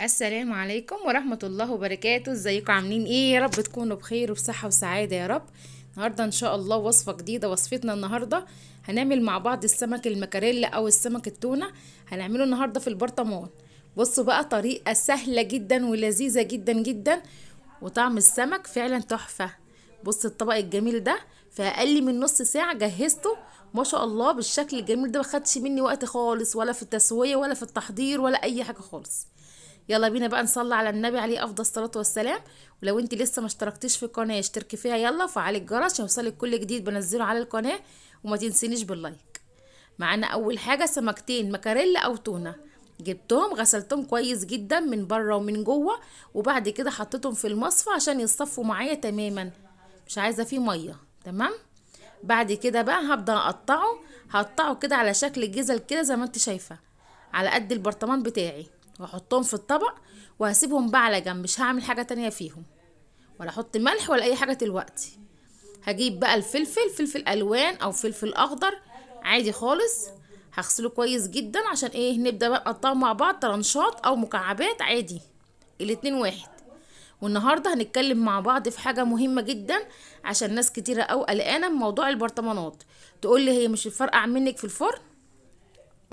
السلام عليكم ورحمة الله وبركاته ازيكم عاملين ايه يا رب تكونوا بخير وبصحة وسعادة يا رب النهاردة ان شاء الله وصفة جديدة وصفتنا النهاردة هنعمل مع بعض السمك المكاريلا او السمك التونة هنعمله النهاردة في البرطمان بصوا بقى طريقة سهلة جدا ولذيذة جدا جدا وطعم السمك فعلا تحفة بص الطبق الجميل ده في اقل من نص ساعة جهزته ما شاء الله بالشكل الجميل ده ما خدش مني وقت خالص ولا في التسوية ولا في التحضير ولا اي حاجة خالص يلا بينا بقى نصلي على النبي عليه افضل الصلاه والسلام ولو انت لسه ما اشتركتيش في القناه اشتركي فيها يلا وفعلي الجرس يوصلك كل جديد بنزله على القناه وما تنسينيش باللايك معانا اول حاجه سمكتين مكاريلا او تونه جبتهم غسلتهم كويس جدا من بره ومن جوه وبعد كده حطيتهم في المصفى عشان يصفوا معايا تماما مش عايزه فيه ميه تمام بعد كده بقى هبدا اقطعه هقطعه كده على شكل جزل كده زي ما انت شايفه على قد البرطمان بتاعي واحطهم في الطبق وهسيبهم بقى على جنب مش هعمل حاجه تانية فيهم ولا احط ملح ولا اي حاجه دلوقتي هجيب بقى الفلفل فلفل الوان او فلفل اخضر عادي خالص هغسله كويس جدا عشان ايه نبدا بقى نقطعه مع بعض طرنشات او مكعبات عادي الاتنين واحد والنهارده هنتكلم مع بعض في حاجه مهمه جدا عشان ناس كتيره او قلقانه من موضوع البرطمانات تقول لي هي مش الفرقع منك في الفرن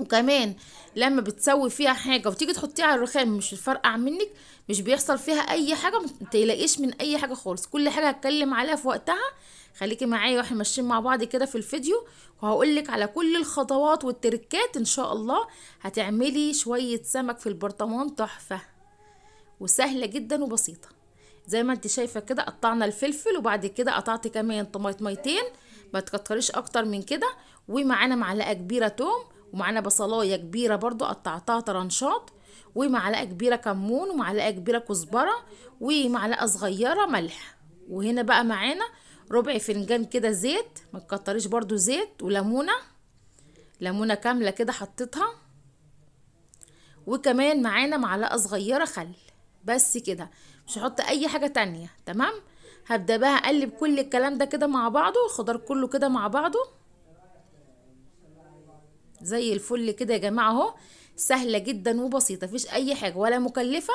وكمان لما بتسوي فيها حاجه وتيجي تحطيها على الرخام مش الفرقع منك مش بيحصل فيها اي حاجه ما تلاقيش من اي حاجه خالص كل حاجه هتكلم عليها في وقتها خليكي معايا واحنا ماشيين مع بعض كده في الفيديو وهقول لك على كل الخطوات والتركات ان شاء الله هتعملي شويه سمك في البرطمان تحفه وسهله جدا وبسيطه زي ما انت شايفه كده قطعنا الفلفل وبعد كده قطعت كمان طماطميتين ما تكتريش اكتر من كده ومعانا معلقه كبيره توم ومعانا بصلايه كبيره برضو قطعتها طرنشات ومعلقه كبيره كمون ومعلقه كبيره كزبره ومعلقه صغيره ملح وهنا بقى معانا ربع فنجان كده زيت ما تكتريش برضو زيت وليمونه ليمونه كامله كده حطيتها وكمان معانا معلقه صغيره خل بس كده مش هحط اي حاجه تانية تمام هبدا بقى اقلب كل الكلام ده كده مع بعضه الخضار كله كده مع بعضه زي الفل كده يا جماعه اهو سهله جدا وبسيطه مفيش اي حاجه ولا مكلفه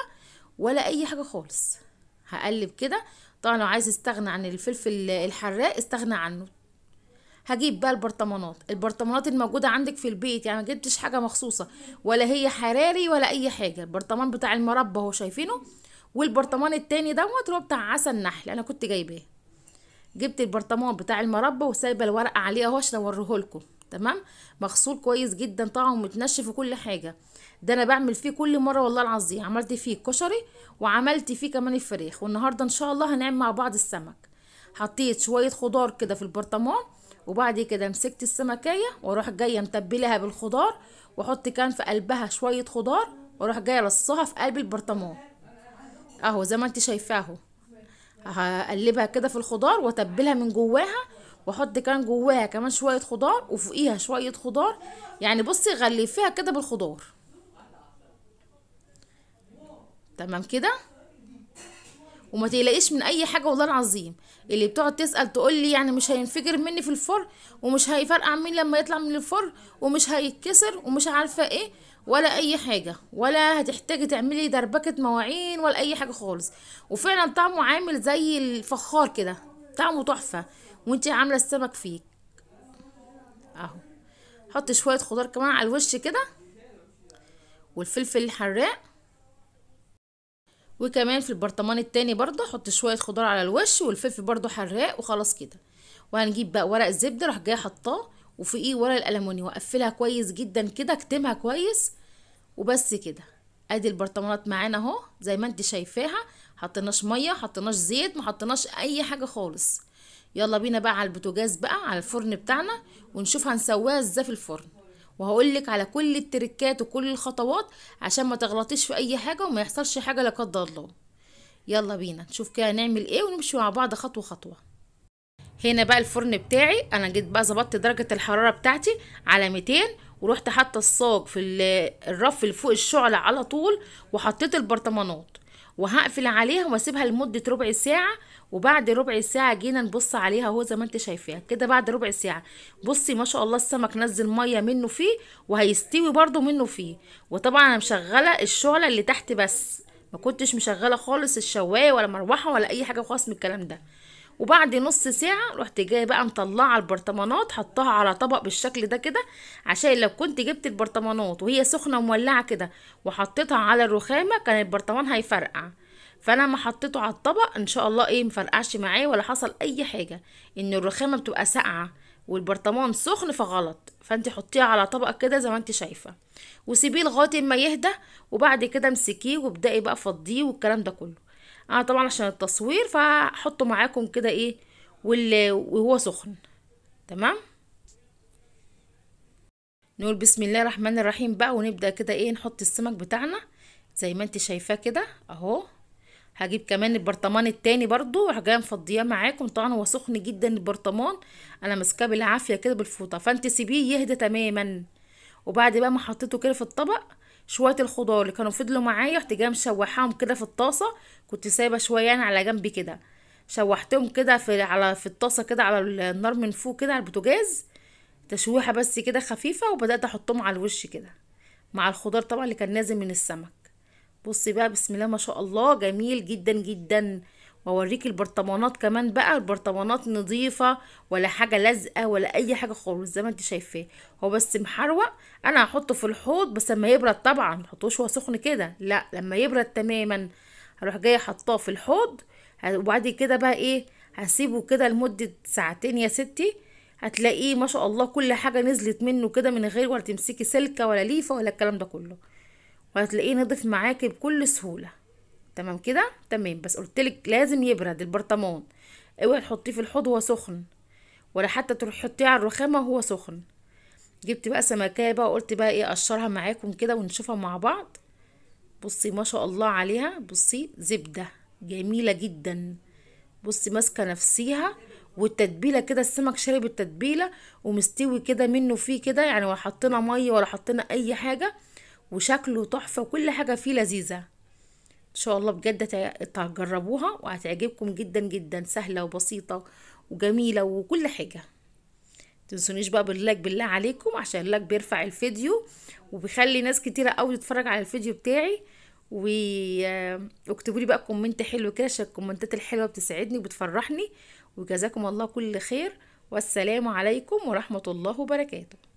ولا اي حاجه خالص هقلب كده طبعا لو عايز استغنى عن الفلفل الحراق استغنى عنه هجيب بقى البرطمانات البرطمانات الموجودة عندك في البيت يعني ما جبتش حاجة مخصوصة ولا هي حراري ولا أي حاجة البرطمان بتاع المربى اهو شايفينه والبرطمان التاني دوت هو بتاع عسل نحل أنا كنت جايباه جبت البرطمان بتاع المربى وسايبة الورقة عليه اهو عشان لكم تمام مغسول كويس جدا طبعا ومتنشف وكل حاجه ده انا بعمل فيه كل مره والله العظيم عملت فيه الكشري وعملت فيه كمان الفريخ والنهارده ان شاء الله هنعمل مع بعض السمك حطيت شويه خضار كده في البرطمان وبعد كده مسكت السمكيه واروح جايه متبلها بالخضار واحط كان في قلبها شويه خضار واروح جايه رصها في قلب البرطمان اهو زي ما انت شايفاه هقلبها كده في الخضار واتبلها من جواها واحط كمان جواها كمان شويه خضار وفوقيها شويه خضار يعني بصي غلفيها كده بالخضار تمام كده وما تقلقيش من اي حاجه والله العظيم اللي بتقعد تسال تقول لي يعني مش هينفجر مني في الفرن ومش هيفرقع مني لما يطلع من الفرن ومش هيتكسر ومش عارفه ايه ولا اي حاجه ولا هتحتاجي تعملي دربكه مواعين ولا اي حاجه خالص وفعلا طعمه عامل زي الفخار كده طعمه تحفه وانت عامله السمك فيك اهو حطي شويه خضار كمان على الوش كده والفلفل الحراق وكمان في البرطمان التاني برضه حط شويه خضار على الوش والفلفل برضه حراق وخلاص كده وهنجيب بقى ورق الزبده راح جايه حطاه ايه ورق الالومنيوم واقفلها كويس جدا كده اكتمها كويس وبس كده ادي البرطمانات معانا اهو زي ما انت شايفاها حطيناش ميه حطيناش زيت ما حطيناش اي حاجه خالص يلا بينا بقى على البوتاجاز بقى على الفرن بتاعنا ونشوف هنسواها ازاي في الفرن وهقول لك على كل التركات وكل الخطوات عشان ما تغلطيش في اي حاجه وما يحصلش حاجه لا قدر الله يلا بينا نشوف كده نعمل ايه ونمشي مع بعض خطوه خطوه هنا بقى الفرن بتاعي انا جيت بقى ظبطت درجه الحراره بتاعتي على 200 ورحت حتى الصاج في الرف اللي فوق الشعله على طول وحطيت البرطمانات وهقفل عليها واسيبها لمده ربع ساعه وبعد ربع ساعه جينا نبص عليها اهو زي ما انت شايفاها كده بعد ربع ساعه بصي ما شاء الله السمك نزل ميه منه فيه وهيستوي برضو منه فيه وطبعا انا مشغله الشعله اللي تحت بس ما كنتش مشغله خالص الشوايه ولا مروحه ولا اي حاجه خالص من الكلام ده وبعد نص ساعة رحت جاية بقى مطلعة البرطمانات حطها على طبق بالشكل ده كده عشان لو كنت جبت البرطمانات وهي سخنة مولعة كده وحطيتها على الرخامة كان البرطمان هيفرقع فانا لما حطيته على الطبق ان شاء الله ايه مفرقعش معايا ولا حصل اي حاجه ان الرخامه بتبقى ساقعه والبرطمان سخن فغلط فانت حطيه على طبق كده زي ما انت شايفه وسيبيه لغايه ما يهدى وبعد كده امسكيه وابدأي بقى فضيه والكلام ده كله انا آه، طبعا عشان التصوير فحطه معاكم كده ايه وهو سخن تمام نقول بسم الله الرحمن الرحيم بقى ونبدا كده ايه نحط السمك بتاعنا زي ما انت شايفاه كده اهو هجيب كمان البرطمان التاني برضو جايه مفضياه معاكم طبعا هو سخن جدا البرطمان انا ماسكاه بالعافيه كده بالفوطه فانت سيبيه يهدى تماما وبعد بقى ما حطيته كده في الطبق شويه الخضار اللي كانوا فضلوا معايا رحت جايه مشوحاهم كده في الطاسه كنت سايبه شويه يعني على جنب كده شوحتهم كده في على في الطاسه كده على النار من فوق كده على البوتاجاز تشويحه بس كده خفيفه وبدات احطهم على الوش كده مع الخضار طبعا اللي كان نازل من السمك بصي بقى بسم الله ما شاء الله جميل جدا جدا واوريك البرطمانات كمان بقى البرطمانات نظيفه ولا حاجه لازقه ولا اي حاجه خالص زي ما انت شايفاه هو بس محروق انا هحطه في الحوض بس لما يبرد طبعا متحطوش هو سخن كده لا لما يبرد تماما هروح جايه حطاه في الحوض وبعد كده بقى ايه هسيبه كده لمده ساعتين يا ستي هتلاقيه ما شاء الله كل حاجه نزلت منه كده من غير ولا تمسكي سلكه ولا ليفه ولا الكلام ده كله وهتلاقيه نضف معاكي بكل سهوله تمام كده تمام بس قلتلك لازم يبرد البرطمان اوعي تحطيه في الحوض وهو سخن ولا حتى تروح تحطيه على الرخامه وهو سخن جبت بقى سمكايه بقى وقلت بقى ايه اقشرها معاكم كده ونشوفها مع بعض بصي ما شاء الله عليها بصي زبده جميله جدا بصي ماسكه نفسيها والتتبيله كده السمك شارب التتبيله ومستوي كده منه فيه كده يعني ولا حطينا ميه ولا حطينا اي حاجه وشكله تحفه وكل حاجه فيه لذيذه شاء الله بجد هتجربوها وهتعجبكم جدا جدا سهلة وبسيطة وجميلة وكل حاجة تنسونيش بقى باللايك بالله عليكم عشان اللايك بيرفع الفيديو وبيخلي ناس كتيرة قوي تتفرج على الفيديو بتاعي واكتبوا آه، لي بقى كومنت حلو كده عشان الكومنتات الحلوه بتسعدني وبتفرحني وجزاكم الله كل خير والسلام عليكم ورحمه الله وبركاته